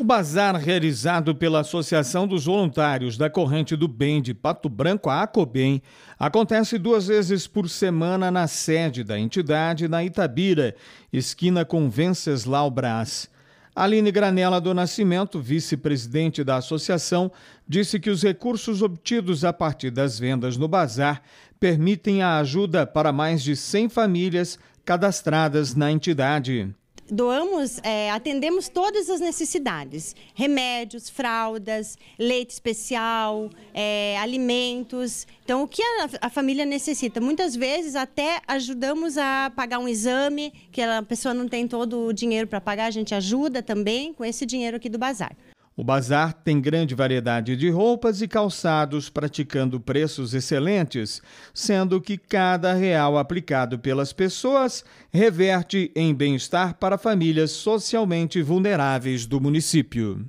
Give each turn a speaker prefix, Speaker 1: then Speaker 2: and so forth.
Speaker 1: O bazar realizado pela Associação dos Voluntários da Corrente do Bem de Pato Branco, a ACOBEM, acontece duas vezes por semana na sede da entidade, na Itabira, esquina com Venceslau Brás. Aline Granella do Nascimento, vice-presidente da associação, disse que os recursos obtidos a partir das vendas no bazar permitem a ajuda para mais de 100 famílias cadastradas na entidade
Speaker 2: doamos, é, atendemos todas as necessidades: remédios, fraldas, leite especial, é, alimentos. Então, o que a, a, família necessita? Muitas vezes até ajudamos a pagar um exame, que a pessoa não tem todo o dinheiro para pagar, a gente ajuda também com esse dinheiro aqui do bazar.
Speaker 1: O bazar tem grande variedade de roupas e calçados, praticando preços excelentes, sendo que cada real aplicado pelas pessoas reverte em bem-estar para famílias socialmente vulneráveis do município.